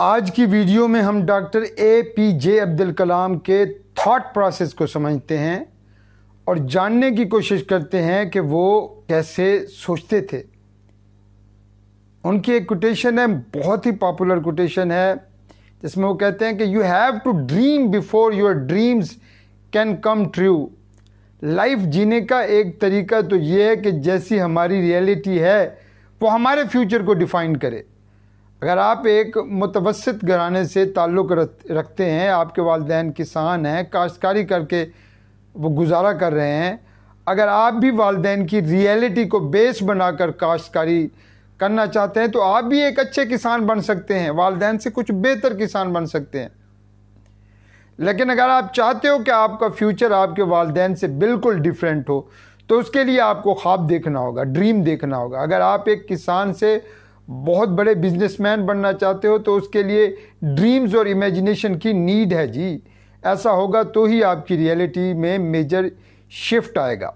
आज की वीडियो में हम doctor A P J Abdul Kalam के थॉट प्रोसेस को समझते हैं और जानने की कोशिश करते हैं कि वो कैसे सोचते थे उनकी एक कोटेशन है बहुत ही पॉपुलर कोटेशन है जिसमें वो कहते हैं कि you have to dream before your dreams can come true life जीने का एक तरीका तो ये है कि जैसी हमारी रियलिटी है वो हमारे फ्यूचर को डिफाइन करे अगर आप एक मुतवसत घराने से ताल्लुक़ रखते हैं आपके वालदेन किसान हैं काश्तकारी करके वो गुजारा कर रहे हैं अगर आप भी वालदेन की रियलिटी को बेस बनाकर काश्तकारी करना चाहते हैं तो आप भी एक अच्छे किसान बन सकते हैं वालदेन से कुछ बेहतर किसान बन सकते हैं लेकिन अगर आप चाहते हो कि आपका फ्यूचर आपके वालदेन से बिल्कुल डिफरेंट हो तो उसके लिए आपको ख्वाब देखना होगा ड्रीम देखना होगा अगर आप एक किसान से बहुत बड़े बिजनेसमैन बनना चाहते हो तो उसके लिए ड्रीम्स और इमेजिनेशन की नीड है जी ऐसा होगा तो ही आपकी रियलिटी में मेजर शिफ्ट आएगा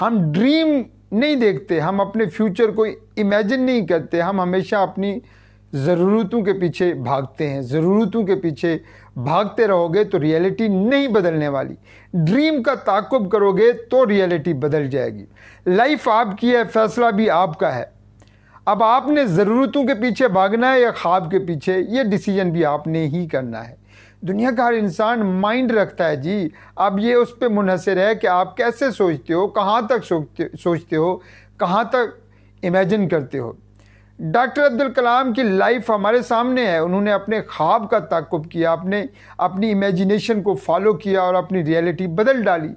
हम ड्रीम नहीं देखते हम अपने फ्यूचर को इमेजिन नहीं करते हम हमेशा अपनी ज़रूरतों के पीछे भागते हैं ज़रूरतों के पीछे भागते रहोगे तो रियलिटी नहीं बदलने वाली ड्रीम का ताकुब करोगे तो रियलिटी बदल जाएगी लाइफ आपकी है फैसला भी आपका है अब आपने ज़रूरतों के पीछे भागना है या ख्वाब के पीछे ये डिसीजन भी आपने ही करना है दुनिया का हर इंसान माइंड रखता है जी अब ये उस पर मुनहसर है कि आप कैसे सोचते हो कहाँ तक सोचते सोचते हो कहाँ तक इमेजिन करते हो डॉक्टर अब्दुल कलाम की लाइफ हमारे सामने है उन्होंने अपने ख्वाब का ताकुब किया अपने अपनी इमेजिनेशन को फॉलो किया और अपनी रियलिटी बदल डाली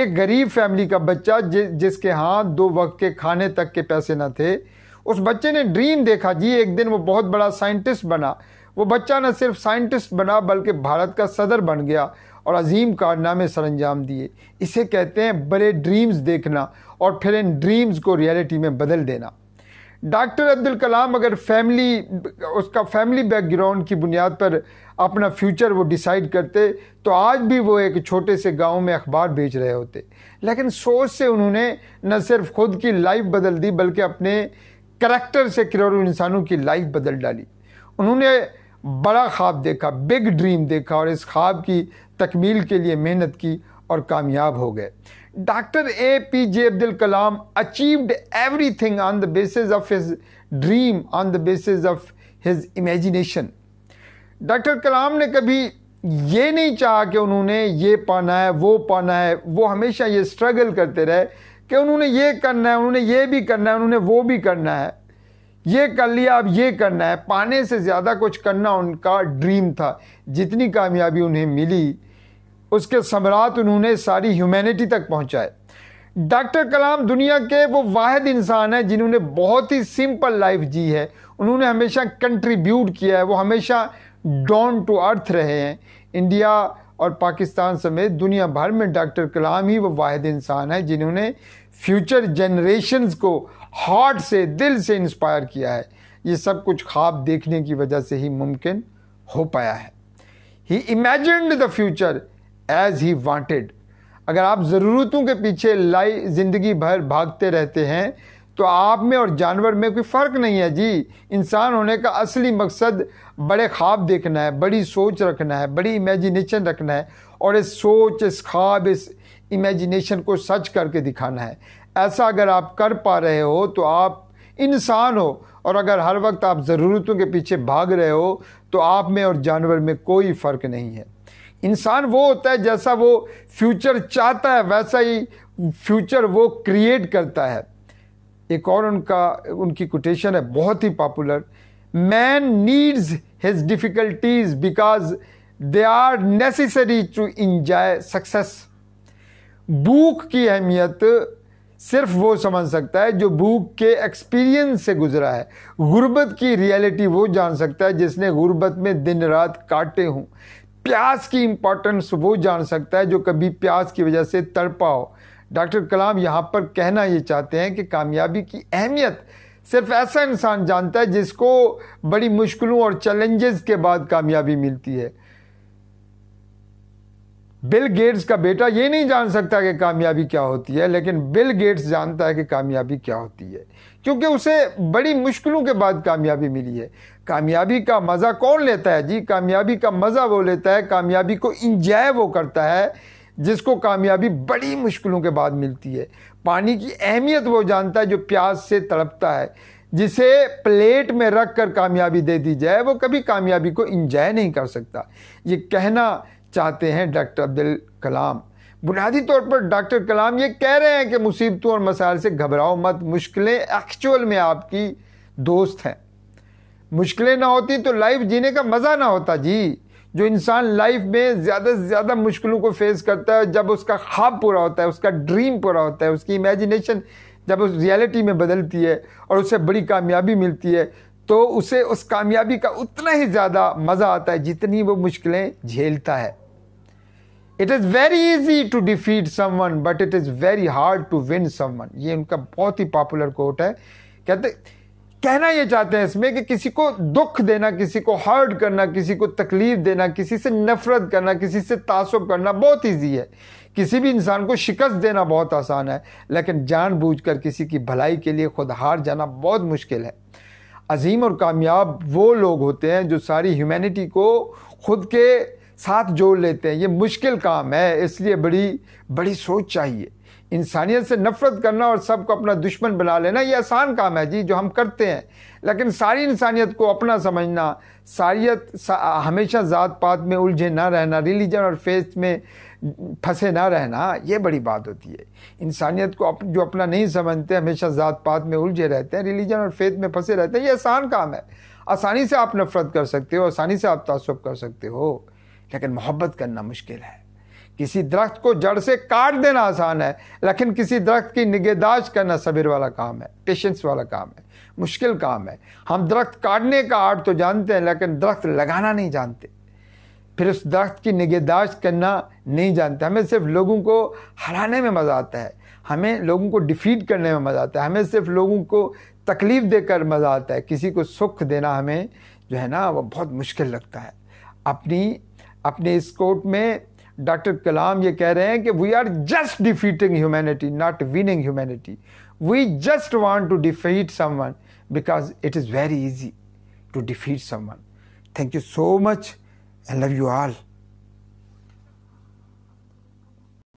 एक गरीब फैमिली का बच्चा जि, जिसके हाथ दो वक्त के खाने तक के पैसे ना थे उस बच्चे ने ड्रीम देखा जी एक दिन वो बहुत बड़ा साइंटिस्ट बना वो बच्चा न सिर्फ साइंटिस्ट बना बल्कि भारत का सदर बन गया और अजीम कारनामे सर अंजाम दिए इसे कहते हैं बड़े ड्रीम्स देखना और फिर इन ड्रीम्स को रियलिटी में बदल देना डॉक्टर अब्दुल कलाम अगर फैमिली उसका फैमिली बैकग्राउंड की बुनियाद पर अपना फ्यूचर वो डिसाइड करते तो आज भी वो एक छोटे से गांव में अखबार बेच रहे होते लेकिन सोच से उन्होंने न सिर्फ खुद की लाइफ बदल दी बल्कि अपने करैक्टर से करोड़ों इंसानों की लाइफ बदल डाली उन्होंने बड़ा ख्वाब देखा बिग ड्रीम देखा और इस ख्वाब की तकमील के लिए मेहनत की और कामयाब हो गए doctor A P J Abdul Kalam achieved everything on the basis of his dream on the basis of his imagination doctor Kalam ने कभी ये नहीं चाहा कि उन्होंने ये पाना है वो पाना है वो हमेशा ये स्ट्रगल करते रहे कि उन्होंने ये करना है उन्होंने ये भी करना है उन्होंने वो भी करना है ये कर लिया अब ये करना है पाने से ज़्यादा कुछ करना उनका ड्रीम था जितनी कामयाबी उन्हें मिली उसके सम्राट उन्होंने सारी ह्यूमैनिटी तक पहुँचाए डॉक्टर कलाम दुनिया के वो वाद इंसान हैं जिन्होंने बहुत ही सिंपल लाइफ जी है उन्होंने हमेशा कंट्रीब्यूट किया है वो हमेशा डाउन टू अर्थ रहे हैं इंडिया और पाकिस्तान समेत दुनिया भर में डॉक्टर कलाम ही वो वाद इंसान है जिन्होंने फ्यूचर जनरेशन्स को हार्ट से दिल से इंस्पायर किया है ये सब कुछ ख्वाब देखने की वजह से ही मुमकिन हो पाया है he imagined the future as he wanted अगर आप ज़रूरतों के पीछे लाई ज़िंदगी भर भागते रहते हैं तो आप में और जानवर में कोई फ़र्क नहीं है जी इंसान होने का असली मकसद बड़े ख्वाब देखना है बड़ी सोच रखना है बड़ी इमेजिनेशन रखना है और इस सोच इस ख्वाब इस इमेजिनेशन को सच करके दिखाना है ऐसा अगर आप कर पा रहे हो तो आप इंसान हो और अगर हर वक्त आप ज़रूरतों के पीछे भाग रहे हो तो आप में और जानवर में कोई फ़र्क नहीं है इंसान वो होता है जैसा वो फ्यूचर चाहता है वैसा ही फ्यूचर वो क्रिएट करता है एक और उनका उनकी कोटेशन है बहुत ही popular man needs his difficulties because they are necessary to enjoy success भूख की अहमियत सिर्फ वो समझ सकता है जो भूख के एक्सपीरियंस से गुजरा है गुर्बत की रियलिटी वो जान सकता है जिसने गुर्बत में दिन रात काटे हों प्यास की इम्पोर्टेंस वो जान सकता है जो कभी प्यास की वजह से तड़पा हो डॉक्टर कलाम यहाँ पर कहना ये चाहते हैं कि कामयाबी की अहमियत सिर्फ ऐसा इंसान जानता है जिसको बड़ी मुश्किलों और चैलेंजेस के बाद कामयाबी मिलती है बिल गेट्स का बेटा ये नहीं जान सकता कि कामयाबी क्या होती है लेकिन बिल गेट्स जानता है कि कामयाबी क्या होती है क्योंकि उसे बड़ी मुश्किलों के बाद कामयाबी मिली है कामयाबी का मज़ा कौन लेता है जी कामयाबी का मज़ा वो लेता है कामयाबी को इंजॉय वो करता है जिसको कामयाबी बड़ी मुश्किलों के बाद मिलती है पानी की अहमियत वो जानता है जो प्यास से तड़पता है जिसे प्लेट में रख कर कामयाबी दे दी जाए वो कभी कामयाबी को इंजॉय नहीं कर सकता ये कहना चाहते हैं डॉक्टर अब्दुल कलाम बुनियादी तौर पर डॉक्टर कलाम ये कह रहे हैं कि मुसीबतों और मसाइल से घबराओ मत मुश्किलें एक्चुअल में आपकी दोस्त हैं मुश्किलें ना होती तो लाइफ जीने का मज़ा ना होता जी जो इंसान लाइफ में ज़्यादा से ज़्यादा मुश्किलों को फेस करता है जब उसका ख्वाब पूरा होता है उसका ड्रीम पूरा होता है उसकी इमेजिनेशन जब उस रियलिटी में बदलती है और उसे बड़ी कामयाबी मिलती है तो उसे उस कामयाबी का उतना ही ज़्यादा मज़ा आता है जितनी वो मुश्किलें झेलता है it is very easy to defeat some but it is very hard to win some ये उनका बहुत ही पॉपुलर कोट है कहते कहना ये चाहते हैं इसमें कि किसी को दुख देना किसी को हर्ट करना किसी को तकलीफ देना किसी से नफरत करना किसी से तासुब करना बहुत ईजी है किसी भी इंसान को शिकस्त देना बहुत आसान है लेकिन जानबूझकर किसी की भलाई के लिए खुद हार जाना बहुत मुश्किल है अजीम और कामयाब वो लोग होते हैं जो सारी ह्यूमैनिटी को खुद के साथ जोड़ लेते हैं ये मुश्किल काम है इसलिए बड़ी बड़ी सोच चाहिए इंसानियत से नफरत करना और सबको अपना दुश्मन बना लेना ये आसान काम है जी जो हम करते हैं लेकिन सारी इंसानियत को अपना समझना सारियत सा, हमेशा ज़ात पात में उलझे ना रहना रिलीजन और फेथ में फंसे ना रहना ये बड़ी बात होती है इंसानियत को अप, जो अपना नहीं समझते हमेशा ज़ात पात में उलझे रहते हैं रिलीजन और फेथ में फंसे रहते हैं ये आसान काम है आसानी से आप नफरत कर सकते हो आसानी से आप तसब कर सकते हो लेकिन मोहब्बत करना मुश्किल है किसी दरख्त को जड़ से काट देना आसान है लेकिन किसी दरख्त की निगहदाश्त करना सबिर वाला काम है पेशेंस वाला काम है मुश्किल काम है हम दरख्त काटने का आर्ट तो जानते हैं लेकिन दरख्त लगाना नहीं जानते फिर उस दरख्त की निगहदाश्त करना नहीं जानते हमें सिर्फ लोगों को हराने में मज़ा आता है हमें लोगों को डिफीट करने में मज़ा आता है हमें सिर्फ लोगों को तकलीफ़ देकर मज़ा आता है किसी को सुख देना हमें जो है ना वो बहुत मुश्किल लगता है अपनी अपने इस कोर्ट में डॉक्टर कलाम ये कह रहे हैं कि we are just defeating humanity not winning humanity we just want to defeat someone because it is very easy to defeat someone thank you so much I love you all